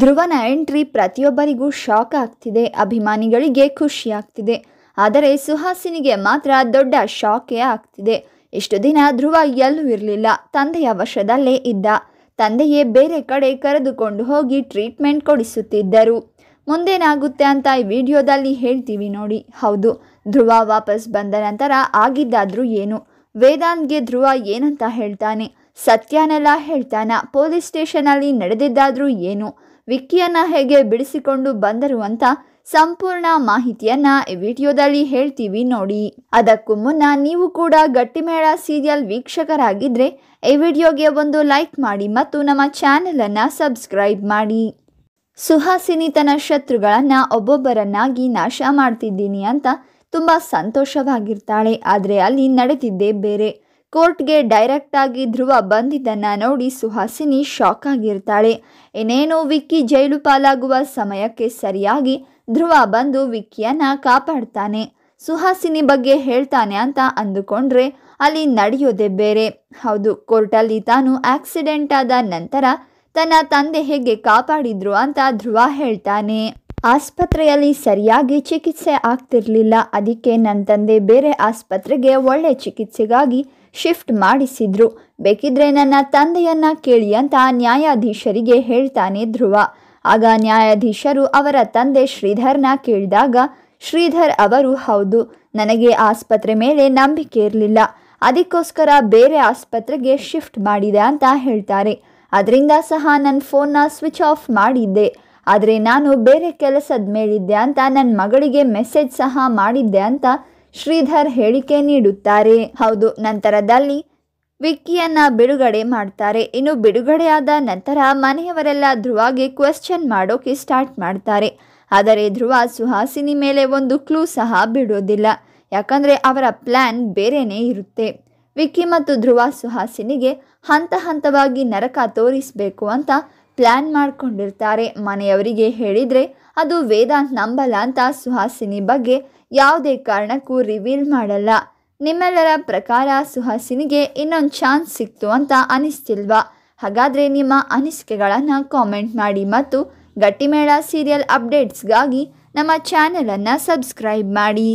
ಧ್ರುವನ entry ಪ್ರತಿಯೊಬ್ಬರಿಗೂ shock ಆಗ್ತಿದೆ ಅಭಿಮಾನಿಗಳಿಗೆ ಖುಷಿ ಆಗ್ತಿದೆ ಆದರೆ ಸುಹಾಸಿನಿಗೆ ಮಾತ್ರ ದೊಡ್ಡ ಶಾಕೇ ಆಗ್ತಿದೆ ಇಷ್ಟು ದಿನ ಧ್ರುವ ಎಲ್ಲೂ ಇರಲಿಲ್ಲ ತಂದೆಯ ವಶದಲ್ಲೇ ಇದ್ದ ತಂದೆಯೇ ಬೇರೆ ಕಡೆ ಕರೆದುಕೊಂಡು ಹೋಗಿ ಟ್ರೀಟ್ಮೆಂಟ್ ಕೊಡಿಸುತ್ತಿದ್ದರು ಮುಂದೇನಾಗುತ್ತೆ ಅಂತ ಈ ವಿಡಿಯೋದಲ್ಲಿ ಹೇಳ್ತೀವಿ ನೋಡಿ ಹೌದು ಧ್ರುವ ವಾಪಸ್ ಬಂದ ನಂತರ ಆಗಿದ್ದಾದ್ರೂ ಏನು ವೇದಾಂತ್ಗೆ ಧ್ರುವ ಏನಂತ ಹೇಳ್ತಾನೆ ಸತ್ಯನೆಲ್ಲ ಹೇಳ್ತಾನ ಪೊಲೀಸ್ ಸ್ಟೇಷನಲ್ಲಿ ನಡೆದಿದ್ದಾದ್ರೂ ಏನು ವಿಕ್ಕಿಯನ್ನು ಹೇಗೆ ಬಿಡಿಸಿಕೊಂಡು ಬಂದರು ಅಂತ ಸಂಪೂರ್ಣ ಮಾಹಿತಿಯನ್ನ ಈ ವಿಡಿಯೋದಲ್ಲಿ ಹೇಳ್ತೀವಿ ನೋಡಿ ಅದಕ್ಕೂ ಮುನ್ನ ನೀವು ಕೂಡ ಗಟ್ಟಿಮೇಳ ಸೀರಿಯಲ್ ವೀಕ್ಷಕರಾಗಿದ್ರೆ ಈ ವಿಡಿಯೋಗೆ ಒಂದು ಲೈಕ್ ಮಾಡಿ ಮತ್ತು ನಮ್ಮ ಅನ್ನ ಸಬ್ಸ್ಕ್ರೈಬ್ ಮಾಡಿ ಸುಹಾಸಿನಿ ತನ್ನ ಶತ್ರುಗಳನ್ನ ಒಬ್ಬೊಬ್ಬರನ್ನಾಗಿ ನಾಶ ಮಾಡ್ತಿದ್ದೀನಿ ಅಂತ ತುಂಬಾ ಸಂತೋಷವಾಗಿರ್ತಾಳೆ ಆದರೆ ಅಲ್ಲಿ ನಡೆದಿದ್ದೇ ಬೇರೆ ಕೋರ್ಟ್ಗೆ ಡೈರೆಕ್ಟ್ ಆಗಿ ಧ್ರುವ ಬಂದಿದ್ದನ್ನು ನೋಡಿ ಸುಹಾಸಿನಿ ಶಾಕ್ ಆಗಿರ್ತಾಳೆ ಏನೇನೋ ವಿಕ್ಕಿ ಜೈಲು ಪಾಲಾಗುವ ಸಮಯಕ್ಕೆ ಸರಿಯಾಗಿ ಧ್ರುವ ಬಂದು ವಿಕ್ಕಿಯನ್ನು ಕಾಪಾಡ್ತಾನೆ ಸುಹಾಸಿನಿ ಬಗ್ಗೆ ಹೇಳ್ತಾನೆ ಅಂತ ಅಂದುಕೊಂಡ್ರೆ ಅಲ್ಲಿ ನಡೆಯೋದೆ ಬೇರೆ ಹೌದು ಕೋರ್ಟಲ್ಲಿ ತಾನು ಆಕ್ಸಿಡೆಂಟ್ ಆದ ನಂತರ ತನ್ನ ತಂದೆ ಹೇಗೆ ಕಾಪಾಡಿದ್ರು ಅಂತ ಧ್ರುವ ಹೇಳ್ತಾನೆ ಆಸ್ಪತ್ರೆಯಲ್ಲಿ ಸರಿಯಾಗಿ ಚಿಕಿತ್ಸೆ ಆಗ್ತಿರಲಿಲ್ಲ ಅದಕ್ಕೆ ನನ್ನ ತಂದೆ ಬೇರೆ ಆಸ್ಪತ್ರೆಗೆ ಒಳ್ಳೆ ಚಿಕಿತ್ಸೆಗಾಗಿ ಶಿಫ್ಟ್ ಮಾಡಿಸಿದ್ರು ಬೇಕಿದ್ರೆ ನನ್ನ ತಂದೆಯನ್ನ ಕೇಳಿ ಅಂತ ನ್ಯಾಯಾಧೀಶರಿಗೆ ಹೇಳ್ತಾನೆ ಧ್ರುವ ಆಗ ನ್ಯಾಯಾಧೀಶರು ಅವರ ತಂದೆ ಶ್ರೀಧರ್ನ ಕೇಳಿದಾಗ ಶ್ರೀಧರ್ ಅವರು ಹೌದು ನನಗೆ ಆಸ್ಪತ್ರೆ ಮೇಲೆ ನಂಬಿಕೆ ಇರಲಿಲ್ಲ ಅದಕ್ಕೋಸ್ಕರ ಬೇರೆ ಆಸ್ಪತ್ರೆಗೆ ಶಿಫ್ಟ್ ಮಾಡಿದೆ ಅಂತ ಹೇಳ್ತಾರೆ ಅದರಿಂದ ಸಹ ನನ್ನ ಫೋನ್ನ ಸ್ವಿಚ್ ಆಫ್ ಮಾಡಿದ್ದೆ ಆದರೆ ನಾನು ಬೇರೆ ಕೆಲಸದ ಮೇಲಿದ್ದೆ ಅಂತ ನನ್ನ ಮಗಳಿಗೆ ಮೆಸೇಜ್ ಸಹ ಮಾಡಿದ್ದೆ ಅಂತ ಶ್ರೀಧರ್ ಹೇಳಿಕೆ ನೀಡುತ್ತಾರೆ ಹೌದು ನಂತರದಲ್ಲಿ ವಿಕ್ಕಿಯನ್ನ ಬಿಡುಗಡೆ ಮಾಡ್ತಾರೆ ಇನ್ನು ಬಿಡುಗಡೆಯಾದ ನಂತರ ಮನೆಯವರೆಲ್ಲ ಧ್ರುವಾಗೆ ಕ್ವೆಶ್ಚನ್ ಮಾಡೋಕೆ ಸ್ಟಾರ್ಟ್ ಮಾಡ್ತಾರೆ ಆದರೆ ಧ್ರುವ ಸುಹಾಸಿನಿ ಮೇಲೆ ಒಂದು ಕ್ಲೂ ಸಹ ಬಿಡೋದಿಲ್ಲ ಯಾಕಂದರೆ ಅವರ ಪ್ಲ್ಯಾನ್ ಬೇರೆಯೇ ಇರುತ್ತೆ ವಿಕ್ಕಿ ಮತ್ತು ಧ್ರುವ ಸುಹಾಸಿನಿಗೆ ಹಂತ ಹಂತವಾಗಿ ನರಕ ತೋರಿಸಬೇಕು ಅಂತ ಪ್ಲ್ಯಾನ್ ಮಾಡಿಕೊಂಡಿರ್ತಾರೆ ಮನೆಯವರಿಗೆ ಹೇಳಿದರೆ ಅದು ವೇದಾಂತ್ ನಂಬಲ್ಲ ಅಂತ ಸುಹಾಸಿನಿ ಬಗ್ಗೆ ಯಾವುದೇ ಕಾರಣಕ್ಕೂ ರಿವೀಲ್ ಮಾಡಲ್ಲ ನಿಮ್ಮೆಲ್ಲರ ಪ್ರಕಾರ ಸುಹಾಸಿನಿಗೆ ಇನ್ನೊಂದು ಚಾನ್ಸ್ ಸಿಕ್ತು ಅಂತ ಅನಿಸ್ತಿಲ್ವಾ ಹಾಗಾದರೆ ನಿಮ್ಮ ಅನಿಸಿಕೆಗಳನ್ನು ಕಾಮೆಂಟ್ ಮಾಡಿ ಮತ್ತು ಗಟ್ಟಿಮೇಳ ಸೀರಿಯಲ್ ಅಪ್ಡೇಟ್ಸ್ಗಾಗಿ ನಮ್ಮ ಚಾನಲನ್ನು ಸಬ್ಸ್ಕ್ರೈಬ್ ಮಾಡಿ